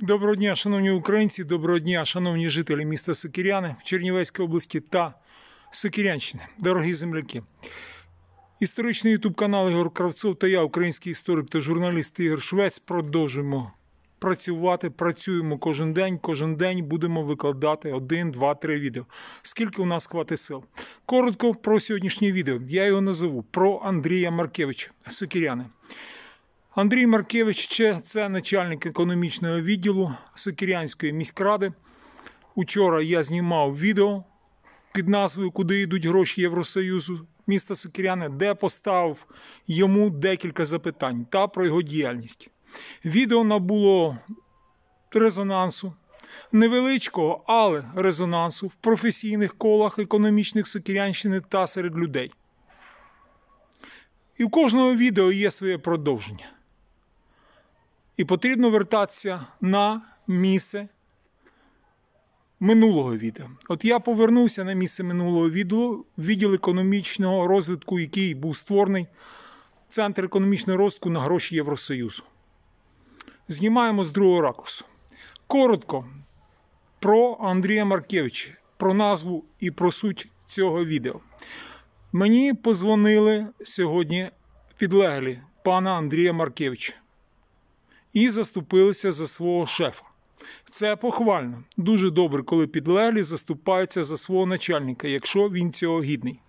Доброго дня, шановні українці, доброго дня, шановні жителі міста Сокіряни, Чернівецької області та Сокірянщини, дорогі земляки. Історичний ютуб канал Ігор Кравцов та я, український історик та журналіст Ігор Швець, продовжуємо працювати. Працюємо кожен день, кожен день будемо викладати один, два, три відео. Скільки у нас хватить сил? Коротко про сьогоднішнє відео. Я його назову про Андрія Маркевича Сокіряни. Андрій Маркевич це начальник економічного відділу Сокірянської міськради. Учора я знімав відео під назвою Куди йдуть гроші Євросоюзу міста Сокіряне, де поставив йому декілька запитань та про його діяльність. Відео набуло резонансу. Невеличкого, але резонансу в професійних колах економічних Сокірянщини та серед людей. І в кожного відео є своє продовження. І потрібно вертатися на місце минулого відео. От я повернувся на місце минулого відео, відділ економічного розвитку, який був створений Центр економічного розвитку на гроші Євросоюзу. Знімаємо з другого ракурсу. Коротко про Андрія Маркевича, про назву і про суть цього відео. Мені позвонили сьогодні підлеглі пана Андрія Маркевича і заступилися за свого шефа. Це похвально. Дуже добре, коли підлеглі заступаються за свого начальника, якщо він цього гідний.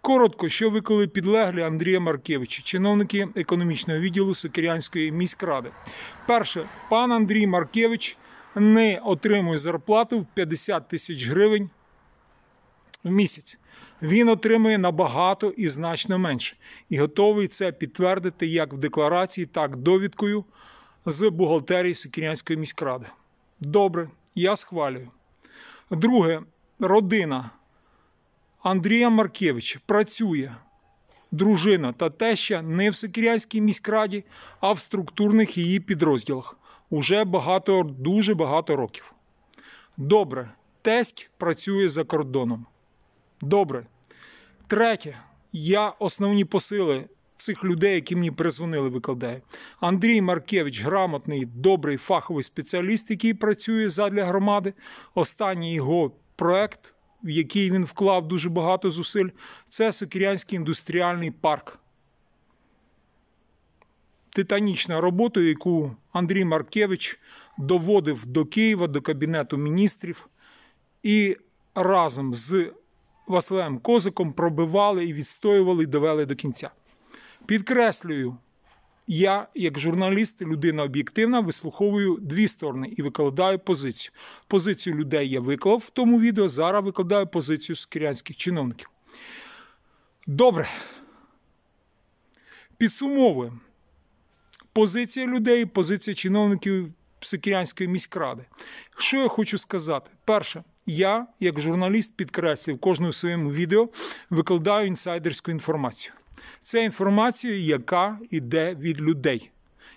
Коротко, що ви коли підлеглі Андрія Маркевича, чиновники економічного відділу Сокирянської міськради. Перше, пан Андрій Маркевич не отримує зарплату в 50 тисяч гривень в місяць. Він отримує набагато і значно менше і готовий це підтвердити як в декларації, так і довідкою з бухгалтерії Сокірянської міськради. Добре, я схвалюю. Друге, родина Андрія Маркевич працює. Дружина та теща не в Сокірянській міськраді, а в структурних її підрозділах. Уже багато, дуже багато років. Добре, тесть працює за кордоном. Добре. Третє, я основні посили цих людей, які мені призвонили, викладає. Андрій Маркевич грамотний, добрий фаховий спеціаліст, який працює задля громади. Останній його проект, в який він вклав дуже багато зусиль, це Сокірянський індустріальний парк. Титанічна робота, яку Андрій Маркевич доводив до Києва, до Кабінету міністрів, і разом з Василем Козиком пробивали і відстоювали і довели до кінця. Підкреслюю, я, як журналіст, людина об'єктивна, вислуховую дві сторони і викладаю позицію. Позицію людей я виклав в тому відео. Зараз викладаю позицію скірянських чиновників. Добре. Підсумовуємо. Позиція людей, позиція чиновників Сикірянської міськради. Що я хочу сказати? Перше, я, як журналіст, підкреслив кожному своєму відео, викладаю інсайдерську інформацію. Це інформація, яка йде від людей.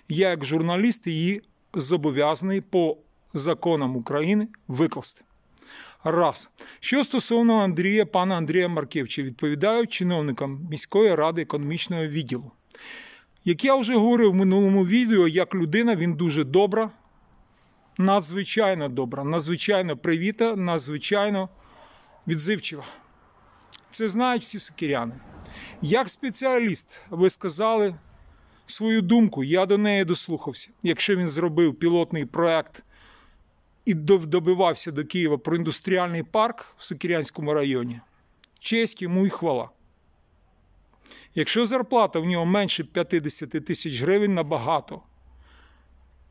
Я, як журналіст, її зобов'язаний по законам України викласти. Раз. Що стосовно Андрія, пана Андрія Маркевича, відповідаю чиновникам міської ради економічного відділу. Як я вже говорив в минулому відео, як людина, він дуже добра, надзвичайно добра, надзвичайно привіта, надзвичайно відзивчива. Це знають всі сокиряни. Як спеціаліст, ви сказали свою думку, я до неї дослухався. Якщо він зробив пілотний проект і добивався до Києва про індустріальний парк в Сокірянському районі, честь йому і хвала. Якщо зарплата в нього менше 50 тисяч гривень набагато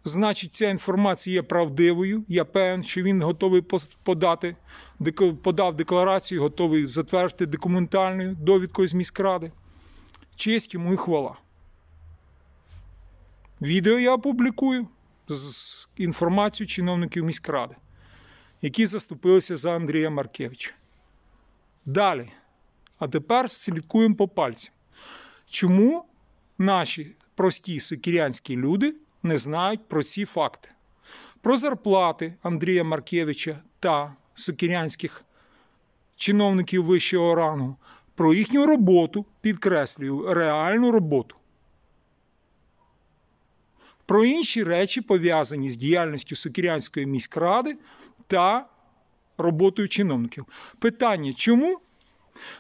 значить, ця інформація є правдивою. Я певен, що він готовий подати, подав декларацію, готовий затвердити документальною довідку з міськради. Честь йому і хвала. Відео я опублікую з інформацією чиновників міськради, які заступилися за Андрія Маркевича. Далі. А тепер слідкуємо по пальцям. Чому наші прості сикірянські люди не знають про ці факти. Про зарплати Андрія Маркевича та сокірянських чиновників вищого рангу, про їхню роботу підкреслюю реальну роботу. Про інші речі пов'язані з діяльністю Сокірянської міськради та роботою чиновників. Питання, чому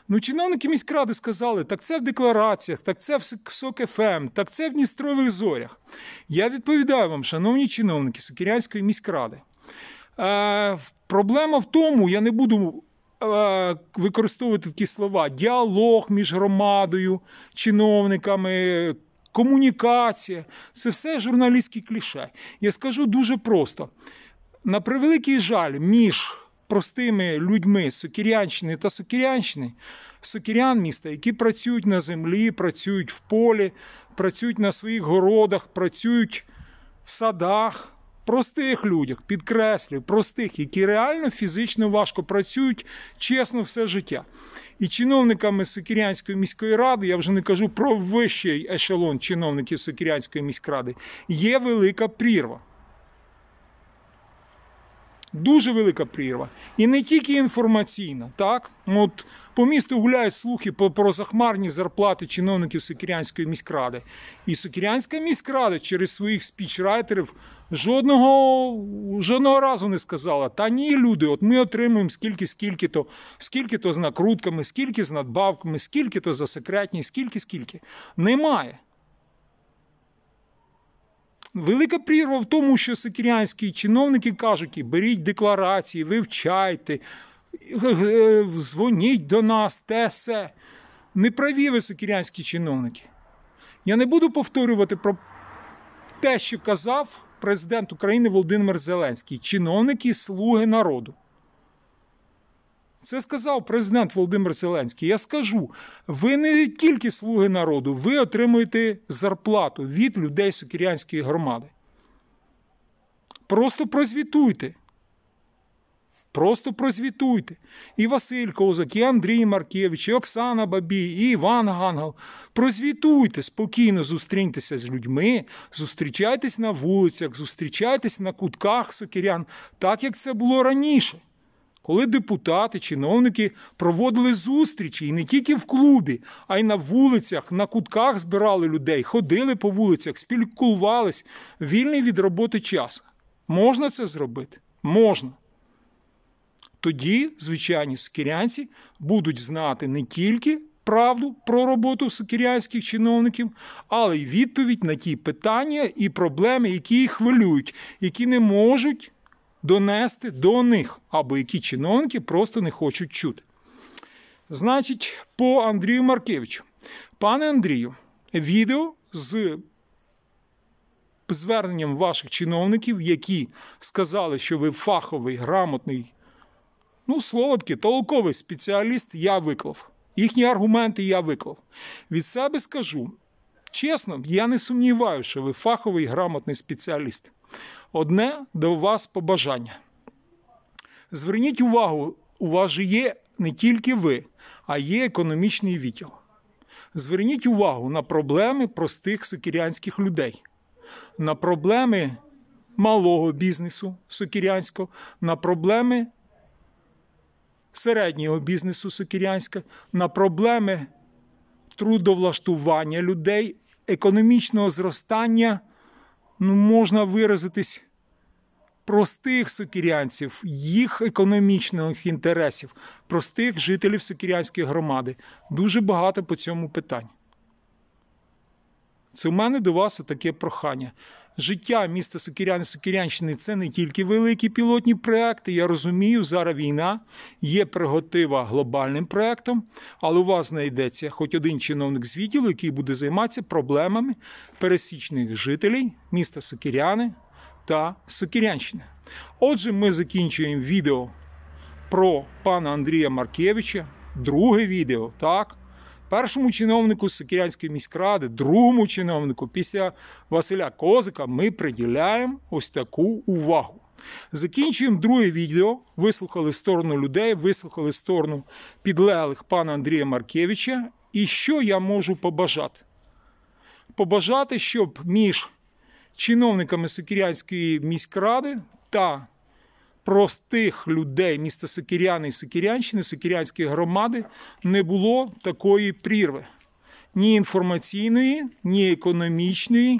Ну, чиновники міськради сказали, так це в деклараціях, так це в СОКФМ, так це в Дністрових зорях. Я відповідаю вам, шановні чиновники Сокирянської міськради. Е, Проблема в тому, я не буду. Е, використовувати такі слова: діалог між громадою, чиновниками, комунікація це все журналістські кліше. Я скажу дуже просто: на превеликий жаль, між простими людьми з Сокірянщини та Сокірянщини, сокірян міста, які працюють на землі, працюють в полі, працюють на своїх городах, працюють в садах, простих людях, підкреслюю, простих, які реально фізично важко працюють чесно все життя. І чиновниками Сокірянської міської ради, я вже не кажу про вищий ешелон чиновників Сокірянської міськради, є велика прірва. Дуже велика прірва. І не тільки інформаційна. так? Ну, от По місту гуляють слухи про захмарні зарплати чиновників Сокірянської міськради. І Сокірянська міськрада через своїх спічрайтерів жодного жодного разу не сказала: та ні, люди, от ми отримуємо скільки, скільки то, скільки то з накрутками, скільки з надбавками, скільки то за секретні, скільки, скільки. Немає. Велика прірва в тому, що секірянські чиновники кажуть: беріть декларації, вивчайте, е, е, дзвоніть до нас, те все. Неправі ви секірянські чиновники. Я не буду повторювати про те, що казав президент України Володимир Зеленський, чиновники слуги народу. Це сказав президент Володимир Зеленський. Я скажу: ви не тільки слуги народу, ви отримуєте зарплату від людей Сукірянської громади. Просто прозвітуйте. Просто прозвітуйте. І Василь Козак, і Андрій Маркевич, і Оксана Бабій, і Іван Гангал. Прозвітуйте, спокійно зустріньтеся з людьми, зустрічайтесь на вулицях, зустрічайтесь на кутках сокирян, так як це було раніше коли депутати, чиновники проводили зустрічі і не тільки в клубі, а й на вулицях, на кутках збирали людей, ходили по вулицях, спілкувались, вільний від роботи час. Можна це зробити? Можна. Тоді звичайні сокирянці будуть знати не тільки правду про роботу сокирянських чиновників, але й відповідь на ті питання і проблеми, які їх хвилюють, які не можуть донести до них, або які чиновники просто не хочуть чути. Значить, по Андрію Маркевичу. Пане Андрію, відео з зверненням ваших чиновників, які сказали, що ви фаховий, грамотний, ну, слово таке, толковий спеціаліст, я виклав. Їхні аргументи я виклав. Від себе скажу, Чесно, я не сумніваюся, що ви фаховий грамотний спеціаліст. Одне до вас побажання. Зверніть увагу, у вас же є не тільки ви, а є економічний відділ. Зверніть увагу на проблеми простих сокірянських людей, на проблеми малого бізнесу сокірянського, на проблеми середнього бізнесу сокірянська, на проблеми трудовлаштування людей економічного зростання ну, можна виразитись простих сукірянців їх економічних інтересів, простих жителів сукірянської громади. Дуже багато по цьому питань. Це в мене до вас таке прохання. Життя міста Сокіряни Сокирянщини це не тільки великі пілотні проекти. Я розумію, зараз війна є приготива глобальним проектом, але у вас знайдеться хоч один чиновник з відділу, який буде займатися проблемами пересічних жителів міста Сокиряни та Сокірянщини. Отже, ми закінчуємо відео про пана Андрія Маркевича, друге відео. так? першому чиновнику Сокирянської міськради, другому чиновнику після Василя Козика ми приділяємо ось таку увагу. Закінчуємо друге відео. Вислухали сторону людей, вислухали сторону підлеглих пана Андрія Маркевича. І що я можу побажати? Побажати, щоб між чиновниками Сокірянської міськради та простих людей міста Сокиряни і Сокирянщини, Сокирянської громади не було такої прірви: ні інформаційної, ні економічної,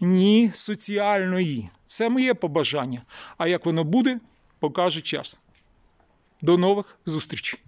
ні соціальної. Це моє побажання. А як воно буде, покаже час. До нових зустрічей.